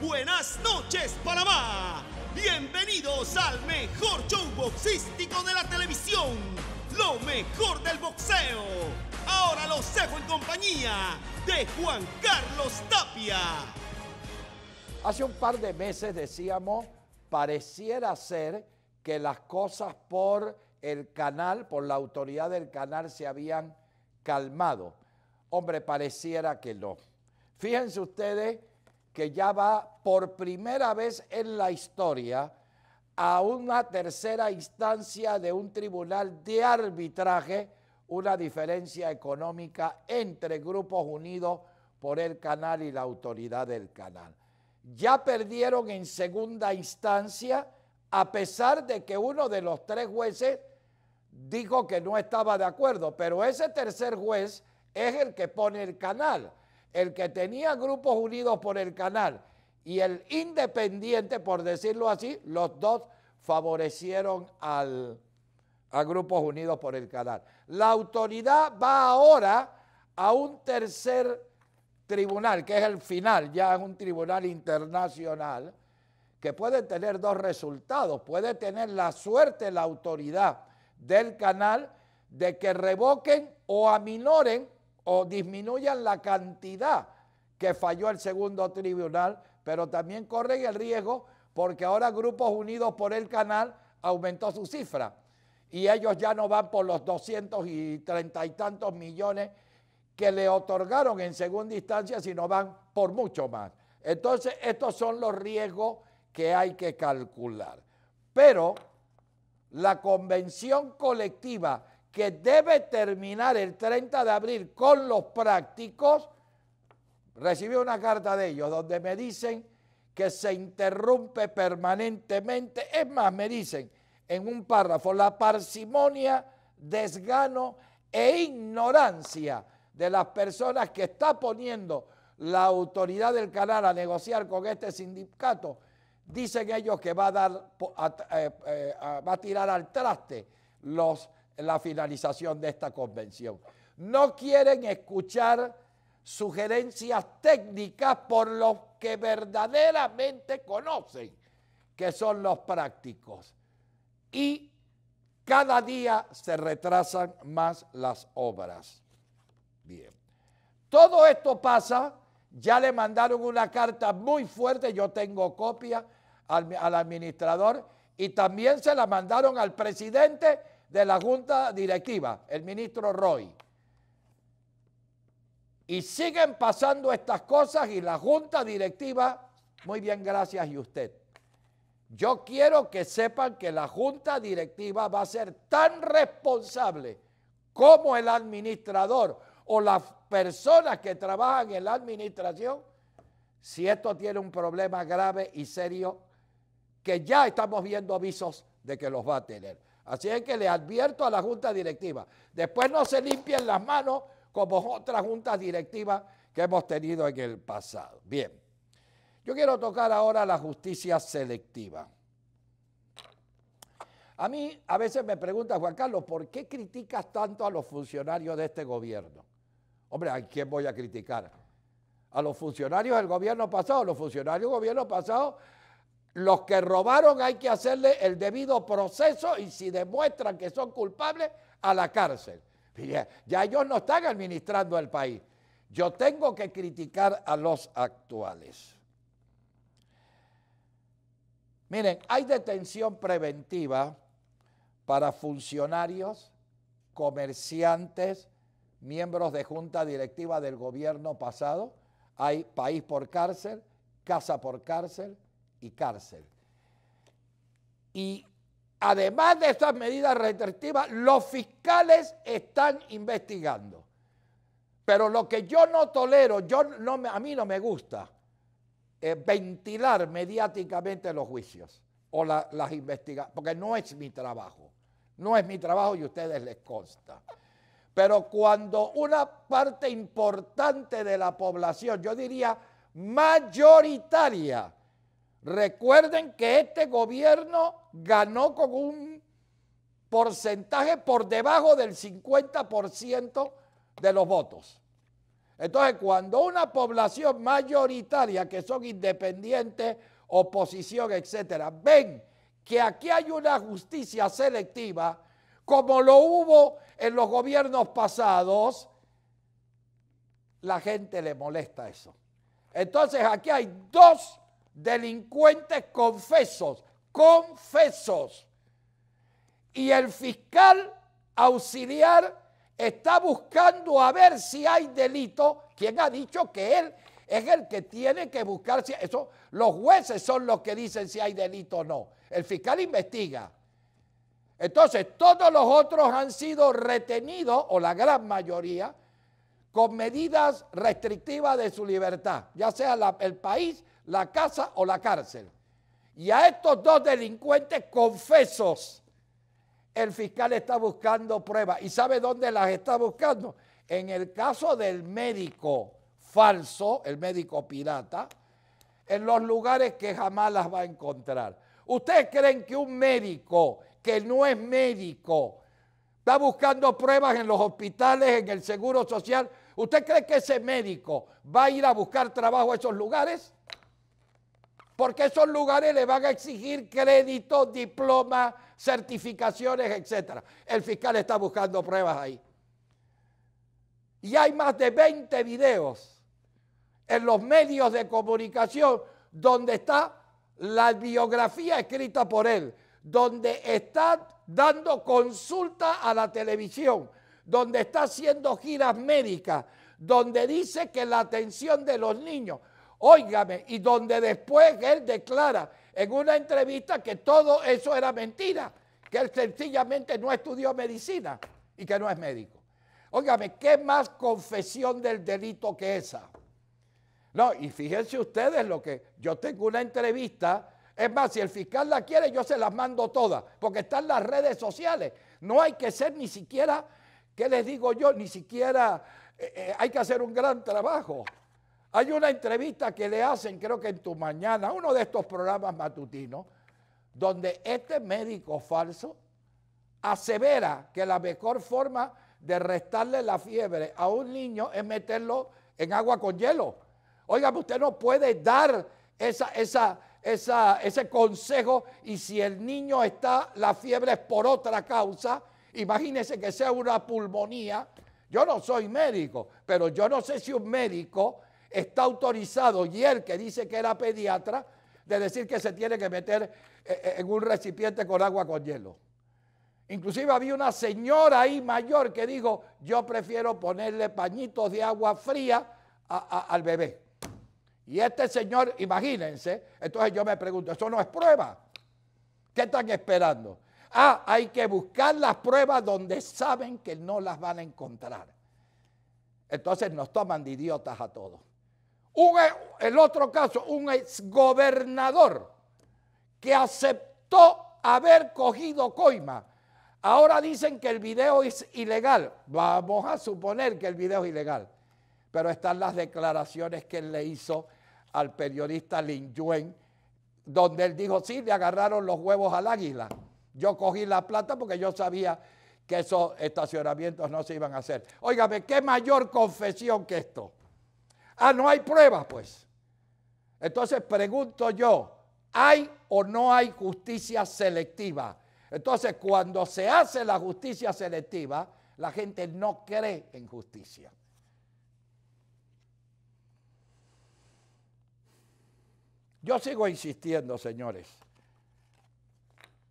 Buenas noches, Panamá. Bienvenidos al mejor show boxístico de la televisión. Lo mejor del boxeo. Ahora los dejo en compañía de Juan Carlos Tapia. Hace un par de meses decíamos, pareciera ser que las cosas por el canal, por la autoridad del canal, se habían calmado. Hombre, pareciera que no. Fíjense ustedes que ya va por primera vez en la historia a una tercera instancia de un tribunal de arbitraje una diferencia económica entre grupos unidos por el canal y la autoridad del canal. Ya perdieron en segunda instancia a pesar de que uno de los tres jueces dijo que no estaba de acuerdo, pero ese tercer juez es el que pone el canal el que tenía grupos unidos por el canal y el independiente, por decirlo así, los dos favorecieron al, a grupos unidos por el canal. La autoridad va ahora a un tercer tribunal, que es el final, ya es un tribunal internacional, que puede tener dos resultados. Puede tener la suerte la autoridad del canal de que revoquen o aminoren o disminuyan la cantidad que falló el segundo tribunal, pero también corren el riesgo porque ahora Grupos Unidos por el Canal aumentó su cifra y ellos ya no van por los 230 y tantos millones que le otorgaron en segunda instancia, sino van por mucho más. Entonces, estos son los riesgos que hay que calcular. Pero la convención colectiva que debe terminar el 30 de abril con los prácticos, recibí una carta de ellos donde me dicen que se interrumpe permanentemente. Es más, me dicen en un párrafo, la parsimonia, desgano e ignorancia de las personas que está poniendo la autoridad del canal a negociar con este sindicato, dicen ellos que va a, dar, eh, eh, va a tirar al traste los la finalización de esta convención. No quieren escuchar sugerencias técnicas por los que verdaderamente conocen, que son los prácticos. Y cada día se retrasan más las obras. Bien. Todo esto pasa, ya le mandaron una carta muy fuerte, yo tengo copia al, administrador, y también se la mandaron al presidente de la Junta Directiva, el ministro Roy. Y siguen pasando estas cosas y la Junta Directiva, muy bien, gracias y usted. Yo quiero que sepan que la Junta Directiva va a ser tan responsable como el administrador o las personas que trabajan en la administración si esto tiene un problema grave y serio que ya estamos viendo avisos de que los va a tener. Así es que le advierto a la junta directiva. Después no se limpien las manos como otras juntas directivas que hemos tenido en el pasado. Bien, yo quiero tocar ahora la justicia selectiva. A mí a veces me pregunta Juan Carlos, ¿por qué criticas tanto a los funcionarios de este gobierno? Hombre, ¿a quién voy a criticar? A los funcionarios del gobierno pasado. Los funcionarios del gobierno pasado los que robaron hay que hacerle el debido proceso y si demuestran que son culpables, a la cárcel. Ya, ellos no están administrando el país. Yo tengo que criticar a los actuales. Miren, hay detención preventiva para funcionarios, comerciantes, miembros de junta directiva del gobierno pasado. Hay país por cárcel, casa por cárcel, y cárcel. Y además de estas medidas restrictivas, los fiscales están investigando. Pero lo que yo no tolero, yo no, a mí no me gusta ventilar mediáticamente los juicios o las investigaciones, porque no es mi trabajo. No es mi trabajo y a ustedes les consta. Pero cuando una parte importante de la población, yo diría mayoritaria, Recuerden que este gobierno ganó con un porcentaje por debajo del 50% de los votos. Entonces, cuando una población mayoritaria, que son independientes, oposición, etcétera, ven que aquí hay una justicia selectiva, como lo hubo en los gobiernos pasados, la gente le molesta eso. Entonces, aquí hay dos delincuentes confesos, confesos. Y el fiscal auxiliar está buscando a ver si hay delito. ¿Quién ha dicho que él es el que tiene que buscar? Si eso, los jueces son los que dicen si hay delito o no. El fiscal investiga. Entonces, todos los otros han sido retenidos, o la gran mayoría, con medidas restrictivas de su libertad, ya sea el país la casa o la cárcel. Y a estos dos delincuentes confesos, el fiscal está buscando pruebas. ¿Y sabe dónde las está buscando? En el caso del médico falso, el médico pirata, en los lugares que jamás las va a encontrar. ¿Ustedes creen que un médico que no es médico está buscando pruebas en los hospitales, en el seguro social? ¿Usted cree que ese médico va a ir a buscar trabajo a esos lugares? porque esos lugares le van a exigir crédito, diploma, certificaciones, etc. El fiscal está buscando pruebas ahí. Y hay más de 20 videos en los medios de comunicación donde está la biografía escrita por él, donde está dando consulta a la televisión, donde está haciendo giras médicas, donde dice que la atención de los niños, Óigame, y donde después él declara en una entrevista que todo eso era mentira, que él sencillamente no estudió medicina y que no es médico. Óigame, ¿qué más confesión del delito que esa? No, y fíjense ustedes lo que yo tengo una entrevista. Es más, si el fiscal la quiere, yo se las mando todas, porque están las redes sociales. No hay que ser ni siquiera, ¿qué les digo yo? Ni siquiera eh, eh, hay que hacer un gran trabajo. Hay una entrevista que le hacen, creo que en tu mañana, uno de estos programas matutinos, donde este médico falso asevera que la mejor forma de restarle la fiebre a un niño es meterlo en agua con hielo. Oiga, usted no puede dar ese consejo y si el niño está, la fiebre es por otra causa, imagínese que sea una pulmonía. Yo no soy médico, pero yo no sé si un médico está autorizado y él que dice que era pediatra, de decir que se tiene que meter eh, eh, en un recipiente con agua con hielo. Inclusive había una señora ahí mayor que dijo, yo prefiero ponerle pañitos de agua fría al bebé. Y este señor, imagínense, entonces yo me pregunto, eso no es prueba. ¿Qué están esperando? Ah, hay que buscar las pruebas donde saben que no las van a encontrar. Entonces nos toman de idiotas a todos. E, el otro caso, un exgobernador que aceptó haber cogido coima. Ahora dicen que el video es ilegal. Vamos a suponer que el video es ilegal. Pero están las declaraciones que él le hizo al periodista Lin Yuen, donde él dijo, sí, le agarraron los huevos al águila. Yo cogí la plata porque yo sabía que esos estacionamientos no se iban a hacer. Óigame, qué mayor confesión que esto. Ah, no hay pruebas, pues. Entonces pregunto yo, ¿hay o no hay justicia selectiva? Entonces, cuando se hace la justicia selectiva, la gente no cree en justicia. Yo sigo insistiendo, señores.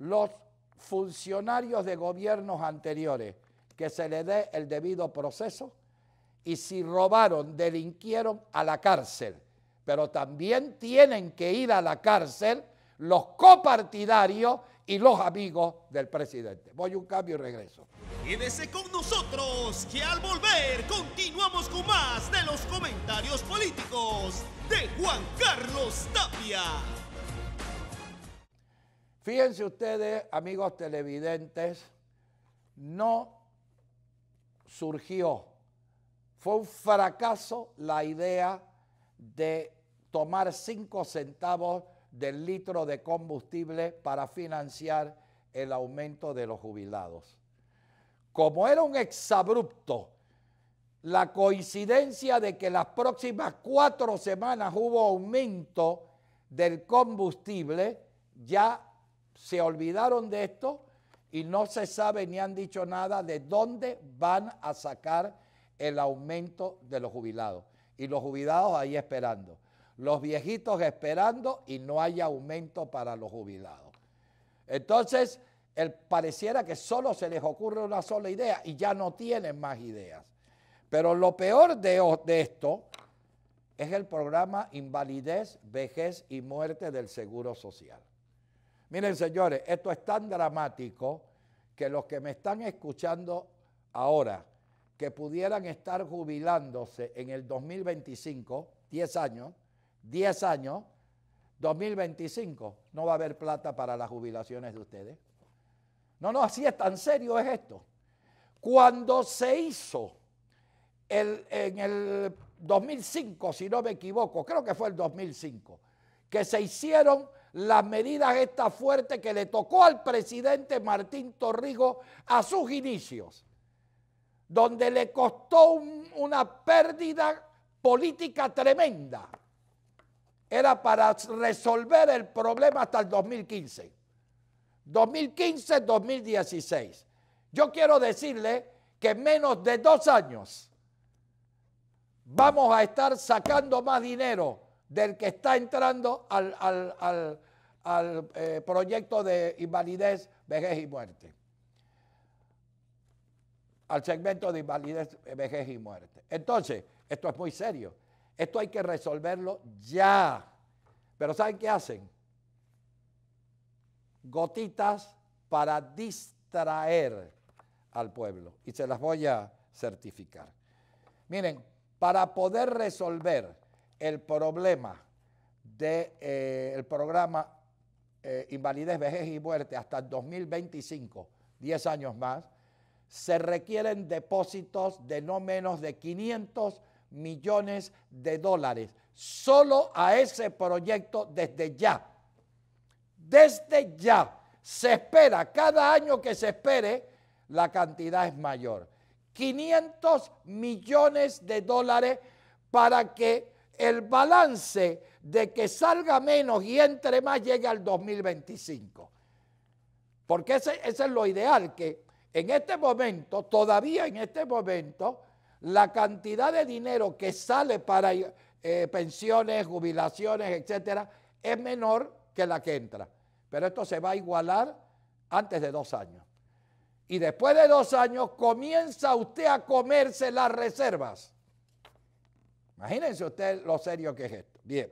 Los funcionarios de gobiernos anteriores que se le dé el debido proceso y si robaron, delinquieron a la cárcel. Pero también tienen que ir a la cárcel los copartidarios y los amigos del presidente. Voy un cambio y regreso. Quédese con nosotros, que al volver continuamos con más de los comentarios políticos de Juan Carlos Tapia. Fíjense ustedes, amigos televidentes, no surgió fue un fracaso la idea de tomar cinco centavos del litro de combustible para financiar el aumento de los jubilados. Como era un exabrupto, la coincidencia de que las próximas cuatro semanas hubo aumento del combustible, ya se olvidaron de esto y no se sabe ni han dicho nada de dónde van a sacar el aumento de los jubilados. Y los jubilados ahí esperando. Los viejitos esperando y no hay aumento para los jubilados. Entonces, pareciera que solo se les ocurre una sola idea y ya no tienen más ideas. Pero lo peor de, de esto es el programa Invalidez, Vejez y Muerte del Seguro Social. Miren, señores, esto es tan dramático que los que me están escuchando ahora que pudieran estar jubilándose en el 2025, 10 años, 10 años, 2025 no va a haber plata para las jubilaciones de ustedes. No, no, así es, tan serio es esto. Cuando se hizo en el 2005, si no me equivoco, creo que fue el 2005, que se hicieron las medidas esta fuertes que le tocó al presidente Martín Torrigo a sus inicios donde le costó una pérdida política tremenda. Era para resolver el problema hasta el 2015. 2015-2016. Yo quiero decirle que en menos de dos años vamos a estar sacando más dinero del que está entrando al, al, eh, proyecto de invalidez, vejez y muerte al segmento de invalidez, vejez y muerte. Entonces, esto es muy serio. Esto hay que resolverlo ya. Pero ¿saben qué hacen? Gotitas para distraer al pueblo. Y se las voy a certificar. Miren, para poder resolver el problema del eh, programa eh, Invalidez, Vejez y Muerte hasta el 2025, 10 años más, se requieren depósitos de no menos de 500 millones de dólares solo a ese proyecto desde ya. Desde ya se espera, cada año que se espere, la cantidad es mayor. 500 millones de dólares para que el balance de que salga menos y entre más llegue al 2025. Porque ese, es lo ideal, que en este momento, todavía en este momento, la cantidad de dinero que sale para eh, pensiones, jubilaciones, etcétera, es menor que la que entra. Pero esto se va a igualar antes de dos años. Y después de dos años comienza usted a comerse las reservas. Imagínense usted lo serio que es esto. Bien.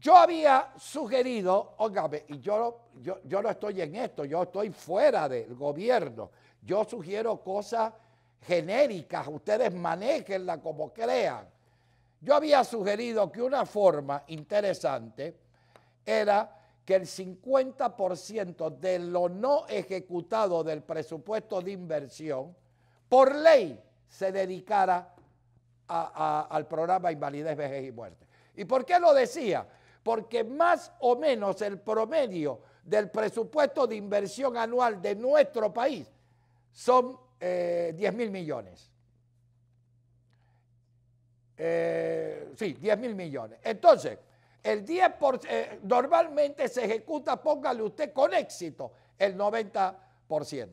Yo había sugerido, óigame, y yo, yo, no estoy en esto, yo estoy fuera del gobierno. Yo sugiero cosas genéricas, ustedes manejenla como crean. Yo había sugerido que una forma interesante era que el 50% de lo no ejecutado del presupuesto de inversión, por ley, se dedicara al programa Invalidez, Vejez y Muerte. ¿Y por qué lo decía? porque más o menos el promedio del presupuesto de inversión anual de nuestro país son 10 eh, mil millones. Eh, sí, 10 mil millones. Entonces, el 10 eh, normalmente se ejecuta, póngale usted con éxito, el 90%.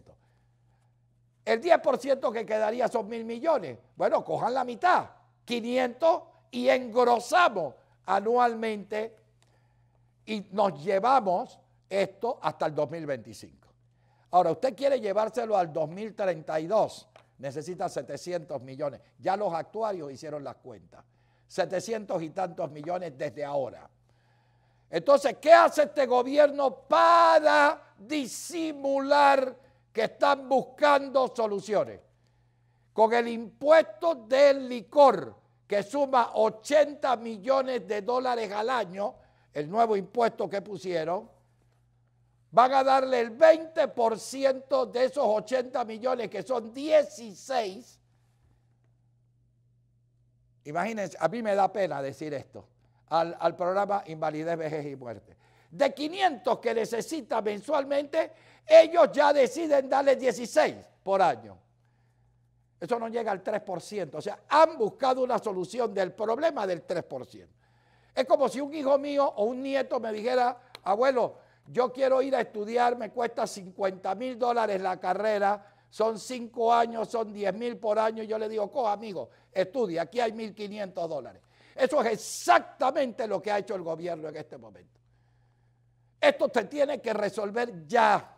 El 10% que quedaría son mil millones. Bueno, cojan la mitad, 500 y engrosamos anualmente y nos llevamos esto hasta el 2025. Ahora, usted quiere llevárselo al 2032, necesita 700 millones. Ya los actuarios hicieron las cuentas. 700 y tantos millones desde ahora. Entonces, ¿qué hace este gobierno para disimular que están buscando soluciones? Con el impuesto del licor, que suma 80 millones de dólares al año, el nuevo impuesto que pusieron, van a darle el 20% de esos 80 millones, que son 16. Imagínense, a mí me da pena decir esto, al, programa Invalidez, Vejez y Muerte. De 500 que necesita mensualmente, ellos ya deciden darle 16 por año. Eso no llega al 3%. O sea, han buscado una solución del problema del 3%. Es como si un hijo mío o un nieto me dijera, abuelo, yo quiero ir a estudiar, me cuesta 50 mil dólares la carrera, son 5 años, son 10 mil por año, y yo le digo, coja amigo, estudia, aquí hay 1.500 dólares. Eso es exactamente lo que ha hecho el gobierno en este momento. Esto se tiene que resolver ya,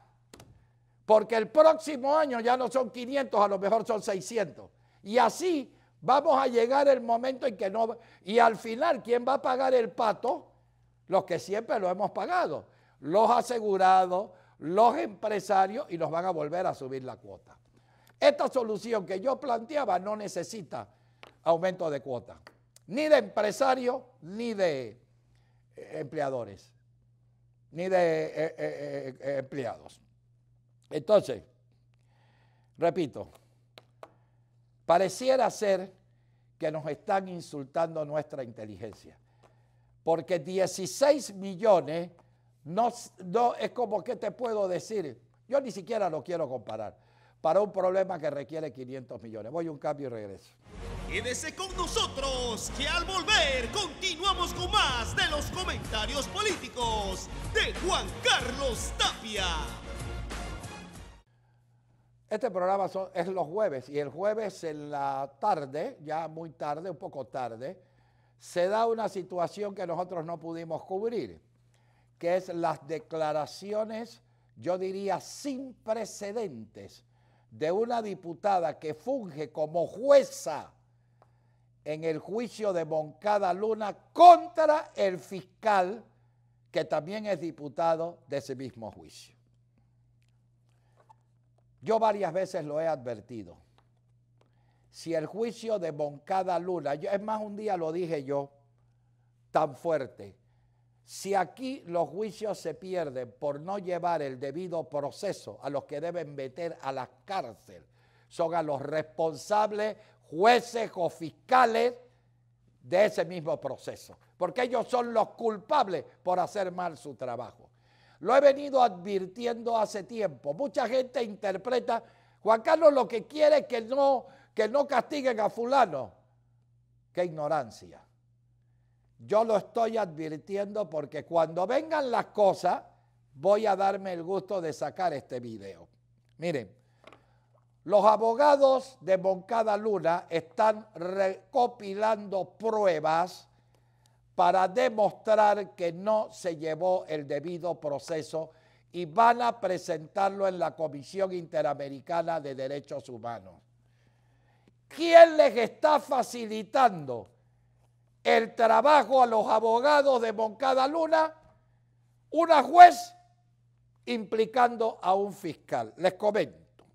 porque el próximo año ya no son 500, a lo mejor son 600. Y así Vamos a llegar el momento en que no... Y al final, ¿quién va a pagar el pato? Los que siempre lo hemos pagado. Los asegurados, los empresarios y nos van a volver a subir la cuota. Esta solución que yo planteaba no necesita aumento de cuota, ni de empresarios, ni de eh, empleadores, ni de eh, eh, empleados. Entonces, repito, Pareciera ser que nos están insultando nuestra inteligencia, porque 16 millones no, es como que te puedo decir, yo ni siquiera lo quiero comparar, para un problema que requiere 500 millones. Voy un cambio y regreso. Quédese con nosotros, que al volver continuamos con más de los comentarios políticos de Juan Carlos Tapia. Este programa es los jueves y el jueves en la tarde, ya muy tarde, un poco tarde, se da una situación que nosotros no pudimos cubrir, que es las declaraciones, yo diría, sin precedentes de una diputada que funge como jueza en el juicio de Moncada Luna contra el fiscal que también es diputado de ese mismo juicio. Yo varias veces lo he advertido. Si el juicio de Boncada Lula, es más, un día lo dije yo tan fuerte, si aquí los juicios se pierden por no llevar el debido proceso a los que deben meter a la cárcel, son a los responsables jueces o fiscales de ese mismo proceso, porque ellos son los culpables por hacer mal su trabajo. Lo he venido advirtiendo hace tiempo. Mucha gente interpreta, Juan Carlos lo que quiere es que no, que no castiguen a fulano. Qué ignorancia. Yo lo estoy advirtiendo porque cuando vengan las cosas, voy a darme el gusto de sacar este video. Miren, los abogados de Moncada Luna están recopilando pruebas para demostrar que no se llevó el debido proceso y van a presentarlo en la Comisión Interamericana de Derechos Humanos. ¿Quién les está facilitando el trabajo a los abogados de Moncada Luna? Una juez implicando a un fiscal. Les comento.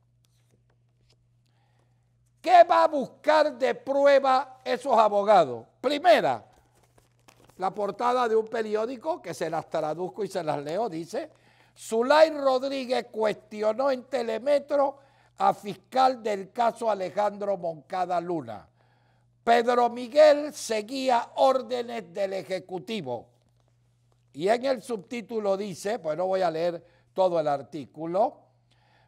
¿Qué va a buscar de prueba esos abogados? Primera, la portada de un periódico, que se las traduzco y se las leo, dice, Zulay Rodríguez cuestionó en Telemetro a fiscal del caso Alejandro Moncada Luna. Pedro Miguel seguía órdenes del Ejecutivo. Y en el subtítulo dice, pues no voy a leer todo el artículo,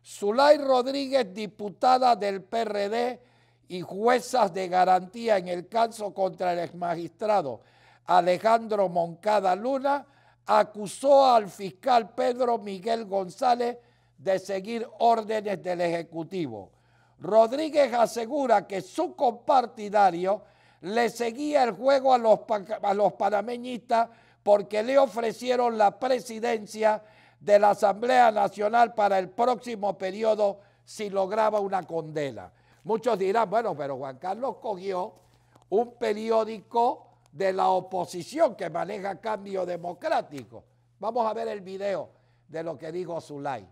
Zulay Rodríguez, diputada del PRD y juezas de garantía en el caso contra el exmagistrado Alejandro Moncada Luna, acusó al fiscal Pedro Miguel González de seguir órdenes del Ejecutivo. Rodríguez asegura que su compartidario le seguía el juego a los, a los panameñistas porque le ofrecieron la presidencia de la Asamblea Nacional para el próximo periodo si lograba una condena. Muchos dirán, bueno, pero Juan Carlos cogió un periódico de la oposición que maneja cambio democrático. Vamos a ver el video de lo que dijo Zulay.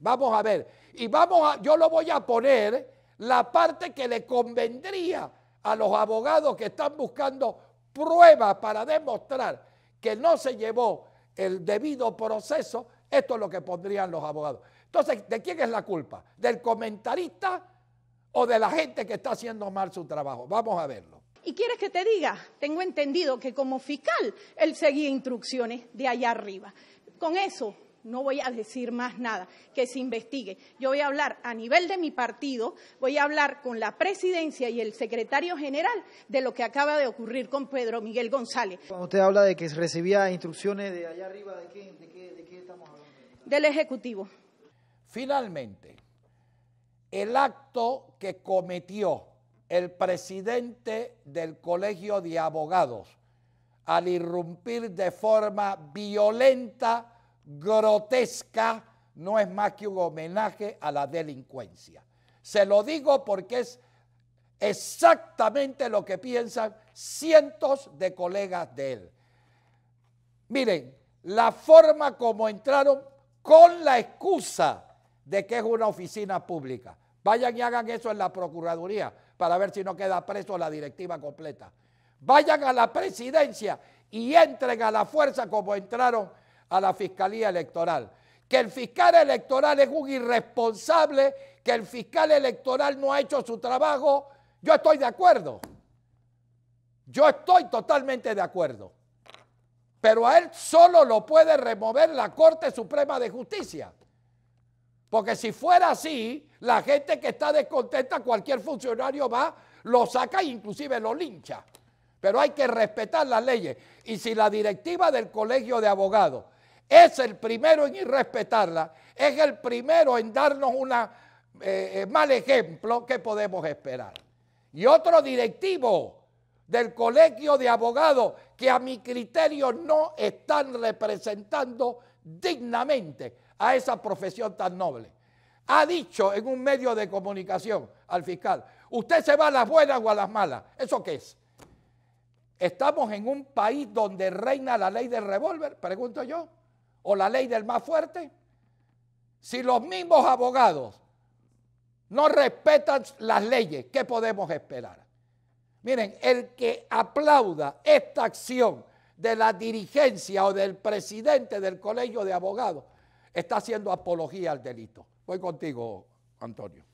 Vamos a ver. Y vamos a, yo lo voy a poner la parte que le convendría a los abogados que están buscando pruebas para demostrar que no se llevó el debido proceso. Esto es lo que pondrían los abogados. Entonces, ¿de quién es la culpa? ¿Del comentarista o de la gente que está haciendo mal su trabajo? Vamos a verlo. ¿Y quieres que te diga? Tengo entendido que como fiscal él seguía instrucciones de allá arriba. Con eso no voy a decir más nada, que se investigue. Yo voy a hablar a nivel de mi partido, voy a hablar con la presidencia y el secretario general de lo que acaba de ocurrir con Pedro Miguel González. Cuando usted habla de que recibía instrucciones de allá arriba, ¿de qué, de qué estamos hablando? Del Ejecutivo. Finalmente, el acto que cometió el presidente del Colegio de Abogados al irrumpir de forma violenta, grotesca, no es más que un homenaje a la delincuencia. Se lo digo porque es exactamente lo que piensan cientos de colegas de él. Miren, la forma como entraron con la excusa de que es una oficina pública. Vayan y hagan eso en la Procuraduría para ver si no queda preso la directiva completa. Vayan a la presidencia y entren a la fuerza como entraron a la fiscalía electoral. Que el fiscal electoral es un irresponsable, que el fiscal electoral no ha hecho su trabajo, yo estoy de acuerdo. Yo estoy totalmente de acuerdo. Pero a él solo lo puede remover la Corte Suprema de Justicia. Porque si fuera así, la gente que está descontenta, cualquier funcionario va, lo saca e inclusive lo lincha. Pero hay que respetar las leyes. Y si la directiva del colegio de abogados es el primero en irrespetarla, es el primero en darnos un eh, eh, mal ejemplo, ¿qué podemos esperar? Y otro directivo del colegio de abogados que a mi criterio no están representando dignamente a esa profesión tan noble ha dicho en un medio de comunicación al fiscal, usted se va a las buenas o a las malas. ¿Eso qué es? ¿Estamos en un país donde reina la ley del revólver? Pregunto yo. ¿O la ley del más fuerte? Si los mismos abogados no respetan las leyes, ¿qué podemos esperar? Miren, el que aplauda esta acción de la dirigencia o del presidente del colegio de abogados está haciendo apología al delito. Voy contigo, Antonio.